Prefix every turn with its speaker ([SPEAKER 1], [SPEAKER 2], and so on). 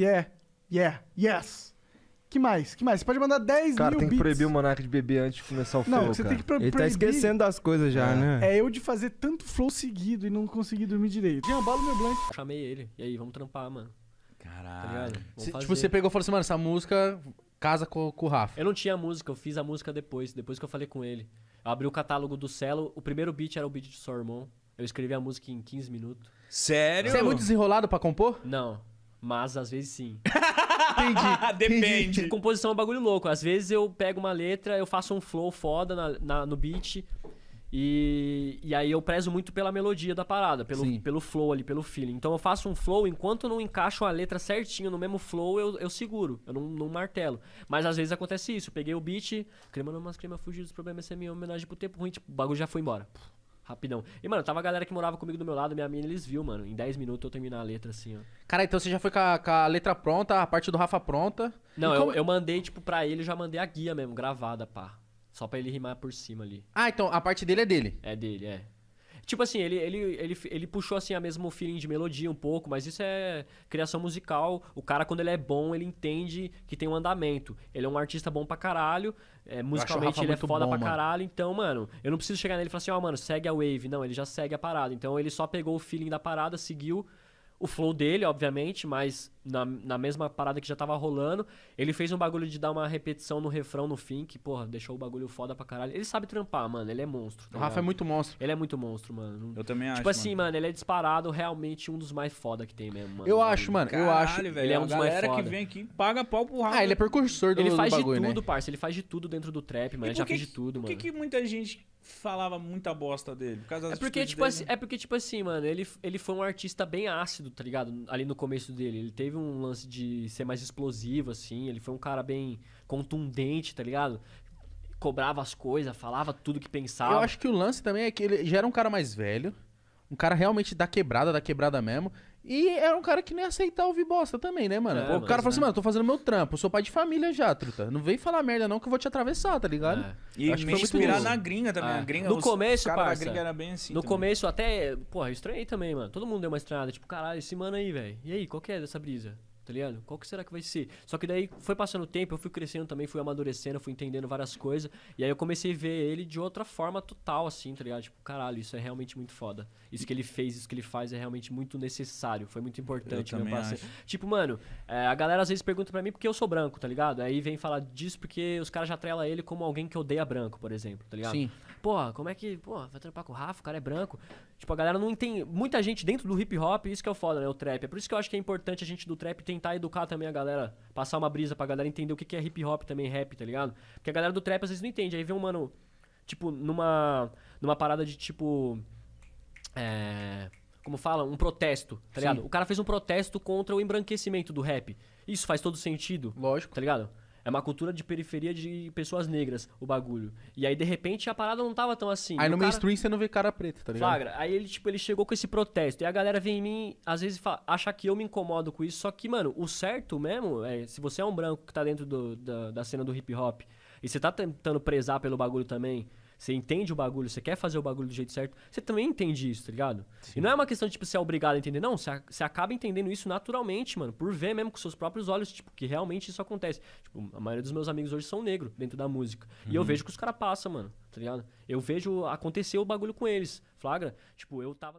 [SPEAKER 1] Yeah, yeah, yes. Que mais? Que mais? Você pode mandar 10 cara, mil tem que
[SPEAKER 2] proibir o Monark de beber antes de começar o flow, Não, você cara. tem que pro Ele tá esquecendo das coisas já, é. né? É
[SPEAKER 1] eu de fazer tanto flow
[SPEAKER 2] seguido e não conseguir dormir direito. Jean, bala meu blank. Chamei ele. E aí, vamos trampar, mano. Caralho. Tá Cê, tipo, você pegou e falou assim, mano, essa música casa com, com o Rafa. Eu não tinha música, eu fiz a música depois, depois que eu falei com ele. Eu abri o catálogo do Celo, o primeiro beat era o beat de Sormon. Eu escrevi a música em 15 minutos. Sério? Você é muito desenrolado pra compor? Não. Mas às vezes sim. Entendi. Depende. Composição é um bagulho louco. Às vezes eu pego uma letra, eu faço um flow foda na, na, no beat. E, e aí eu prezo muito pela melodia da parada, pelo, pelo flow ali, pelo feeling. Então eu faço um flow, enquanto não encaixo a letra certinho no mesmo flow, eu, eu seguro, eu não, não martelo. Mas às vezes acontece isso, eu peguei o beat, crema não, mas crema fugir dos problemas, essa é minha homenagem pro tempo ruim, tipo, o bagulho já foi embora rapidão. E, mano, tava a galera que morava comigo do meu lado, minha mina, eles viu, mano. Em 10 minutos eu terminar a letra, assim, ó.
[SPEAKER 1] Cara, então você já foi com a, com a letra pronta, a parte do Rafa pronta. Não, eu, como... eu
[SPEAKER 2] mandei, tipo, pra ele, já mandei a guia mesmo, gravada, pá. Só pra ele rimar por cima ali. Ah, então a parte dele é dele? É dele, é. Tipo assim, ele, ele, ele, ele puxou assim a mesmo feeling de melodia um pouco, mas isso é criação musical. O cara, quando ele é bom, ele entende que tem um andamento. Ele é um artista bom pra caralho. É, musicalmente ele é foda bom, pra caralho. Então, mano, eu não preciso chegar nele e falar assim, ó, oh, mano, segue a wave. Não, ele já segue a parada. Então ele só pegou o feeling da parada, seguiu o flow dele, obviamente, mas na, na mesma parada que já tava rolando. Ele fez um bagulho de dar uma repetição no refrão no fim, que, porra, deixou o bagulho foda pra caralho. Ele sabe trampar, mano. Ele é monstro. Tá o Rafa é muito monstro. Ele é muito monstro, mano. Eu também tipo acho. Tipo assim, mano. mano. ele é disparado realmente um dos mais foda que tem mesmo, mano. Eu acho, mano. Caralho, eu acho. Velho, ele é um dos mais foda. A galera que vem
[SPEAKER 1] aqui paga pau pro Rafa. Ah, ele é precursor do Ele faz do bagulho, de né? tudo, né?
[SPEAKER 2] parça. Ele faz de tudo dentro do trap, mano. Ele já fez de tudo, mano. Por que
[SPEAKER 1] muita gente falava muita bosta dele. Por é, porque, tipo dele, assim,
[SPEAKER 2] né? é porque, tipo assim, mano, ele, ele foi um artista bem ácido, tá ligado? Ali no começo dele. Ele teve um lance de ser mais explosivo, assim. Ele foi um cara bem contundente, tá ligado?
[SPEAKER 1] Cobrava as coisas, falava tudo que pensava. Eu acho que o lance também é que ele já era um cara mais velho. Um cara realmente da quebrada, da quebrada mesmo. E era um cara que nem aceitar ouvir bosta também, né, mano? É, o cara falou fala assim, né? mano, tô fazendo meu trampo, sou pai de família já, truta. Não vem falar merda não que eu vou te atravessar, tá ligado? É. E acho me que foi muito na gringa também. É. Gringa, no começo, parça, gringa era bem assim. No também.
[SPEAKER 2] começo até, porra, eu estranhei também, mano. Todo mundo deu uma estranhada, tipo, caralho, esse mano aí, velho. E aí, qual que é dessa brisa? tá ligado? Qual que será que vai ser? Só que daí foi passando o tempo, eu fui crescendo também, fui amadurecendo, fui entendendo várias coisas. E aí eu comecei a ver ele de outra forma total, assim, tá ligado? Tipo, caralho, isso é realmente muito foda. Isso que ele fez, isso que ele faz é realmente muito necessário. Foi muito importante, meu parceiro. Tipo, mano, é, a galera às vezes pergunta para mim porque eu sou branco, tá ligado? Aí vem falar disso porque os caras já trelam ele como alguém que odeia branco, por exemplo, tá ligado? Sim. Porra, como é que. pô, vai trampar com o Rafa, o cara é branco. Tipo, a galera não entende. Muita gente dentro do hip hop, isso que é o foda, né? O trap. É por isso que eu acho que é importante a gente do trap ter tentar educar também a galera, passar uma brisa pra galera entender o que é hip hop também, rap, tá ligado? Porque a galera do trap às vezes não entende. Aí vem um mano, tipo, numa, numa parada de tipo. É, como fala? Um protesto, tá ligado? Sim. O cara fez um protesto contra o embranquecimento do rap. Isso faz todo sentido. Lógico. Tá ligado? É uma cultura de periferia de pessoas negras, o bagulho. E aí, de repente, a parada não tava tão assim. Aí no cara... mainstream
[SPEAKER 1] você não vê cara preta, tá ligado? Flagra.
[SPEAKER 2] Aí ele, tipo, ele chegou com esse protesto. E a galera vem em mim, às vezes, fala, acha que eu me incomodo com isso. Só que, mano, o certo mesmo é, se você é um branco que tá dentro do, da, da cena do hip hop e você tá tentando prezar pelo bagulho também você entende o bagulho, você quer fazer o bagulho do jeito certo, você também entende isso, tá ligado? Sim. E não é uma questão de tipo, você é obrigado a entender, não. Você, você acaba entendendo isso naturalmente, mano, por ver mesmo com seus próprios olhos, tipo, que realmente isso acontece. Tipo, a maioria dos meus amigos hoje são negros dentro da música. Uhum. E eu uhum. vejo que os caras passam, mano, tá ligado? Eu vejo acontecer o bagulho com eles, flagra? Tipo, eu tava.